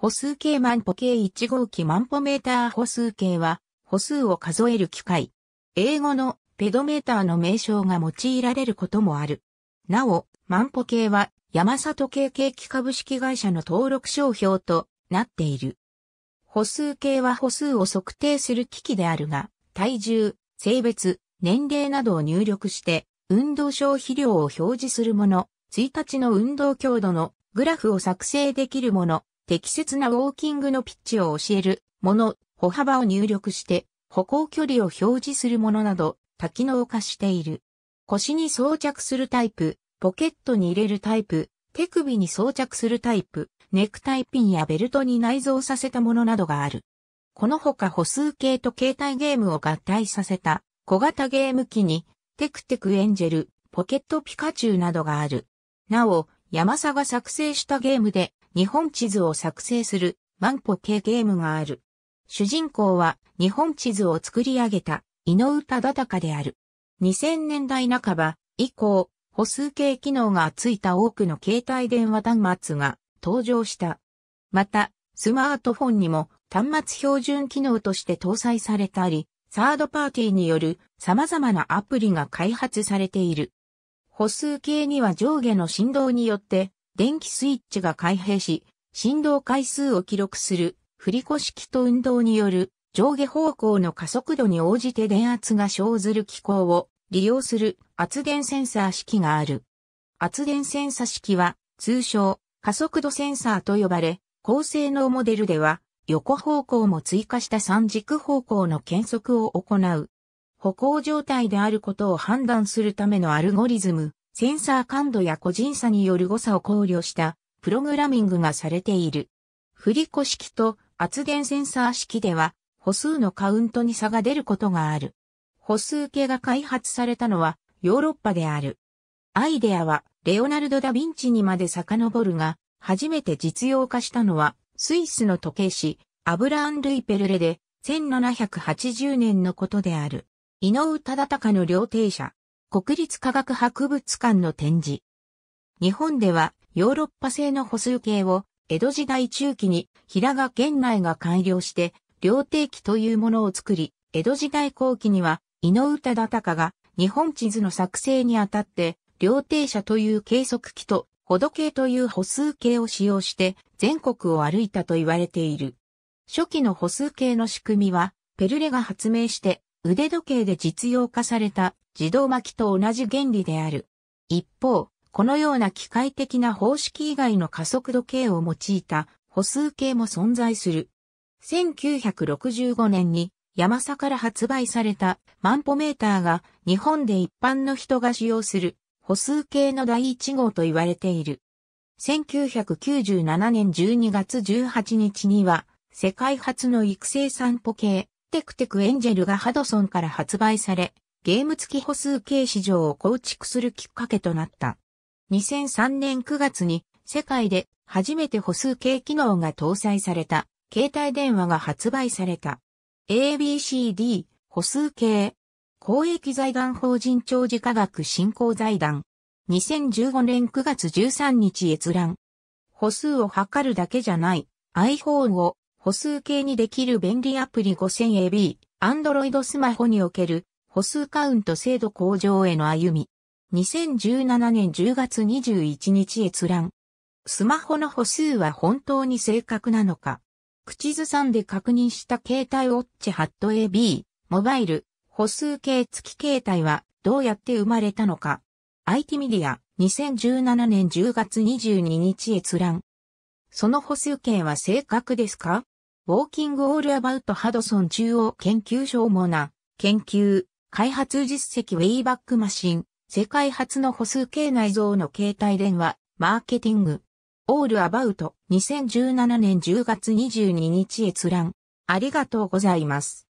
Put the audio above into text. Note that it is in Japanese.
歩数計万歩計1号機万歩メーター歩数計は、歩数を数える機械。英語のペドメーターの名称が用いられることもある。なお、万歩計は、山里系景気株式会社の登録商標となっている。歩数計は歩数を測定する機器であるが、体重、性別、年齢などを入力して、運動消費量を表示するもの、1日の運動強度のグラフを作成できるもの、適切なウォーキングのピッチを教えるもの、歩幅を入力して歩行距離を表示するものなど多機能化している。腰に装着するタイプ、ポケットに入れるタイプ、手首に装着するタイプ、ネクタイピンやベルトに内蔵させたものなどがある。このほか歩数計と携帯ゲームを合体させた小型ゲーム機にテクテクエンジェル、ポケットピカチュウなどがある。なお、ヤマサが作成したゲームで日本地図を作成する万歩系ゲームがある。主人公は日本地図を作り上げた井上忠敬である。2000年代半ば以降、歩数計機能がついた多くの携帯電話端末が登場した。また、スマートフォンにも端末標準機能として搭載されたり、サードパーティーによる様々なアプリが開発されている。歩数計には上下の振動によって電気スイッチが開閉し、振動回数を記録する振り子式と運動による上下方向の加速度に応じて電圧が生ずる機構を利用する圧電センサー式がある。圧電センサ式は通称加速度センサーと呼ばれ、高性能モデルでは横方向も追加した三軸方向の検測を行う。歩行状態であることを判断するためのアルゴリズム、センサー感度や個人差による誤差を考慮したプログラミングがされている。振り子式と圧電センサー式では歩数のカウントに差が出ることがある。歩数計が開発されたのはヨーロッパである。アイデアはレオナルド・ダ・ヴィンチにまで遡るが、初めて実用化したのはスイスの時計師アブラーン・ルイ・ペルレで1780年のことである。井上忠敬の料亭者。国立科学博物館の展示。日本ではヨーロッパ製の歩数計を江戸時代中期に平賀源内が改良して両定記というものを作り、江戸時代後期には井上忠敬が日本地図の作成にあたって両亭者という計測器と歩度計という歩数計を使用して全国を歩いたと言われている。初期の歩数計の仕組みはペルレが発明して腕時計で実用化された自動巻きと同じ原理である。一方、このような機械的な方式以外の加速度計を用いた歩数計も存在する。1965年にヤマサから発売されたマンポメーターが日本で一般の人が使用する歩数計の第1号と言われている。1997年12月18日には世界初の育成散歩計テクテクエンジェルがハドソンから発売され、ゲーム付き歩数計市場を構築するきっかけとなった。2003年9月に世界で初めて歩数計機能が搭載された携帯電話が発売された。ABCD 歩数計公益財団法人長寿科学振興財団2015年9月13日閲覧。歩数を測るだけじゃない iPhone を歩数計にできる便利アプリ 5000AB、Android スマホにおける歩数カウント制度向上への歩み。2017年10月21日閲覧。スマホの歩数は本当に正確なのか口ずさんで確認した携帯ウォッチハット AB、モバイル、歩数計付き携帯はどうやって生まれたのか IT メディア2017年10月22日閲覧。その歩数計は正確ですかウォーキングオールアバウトハドソン中央研究所主な研究、開発実績ウェイバックマシン、世界初の歩数計内蔵の携帯電話、マーケティング。オールアバウト2017年10月22日閲覧。ありがとうございます。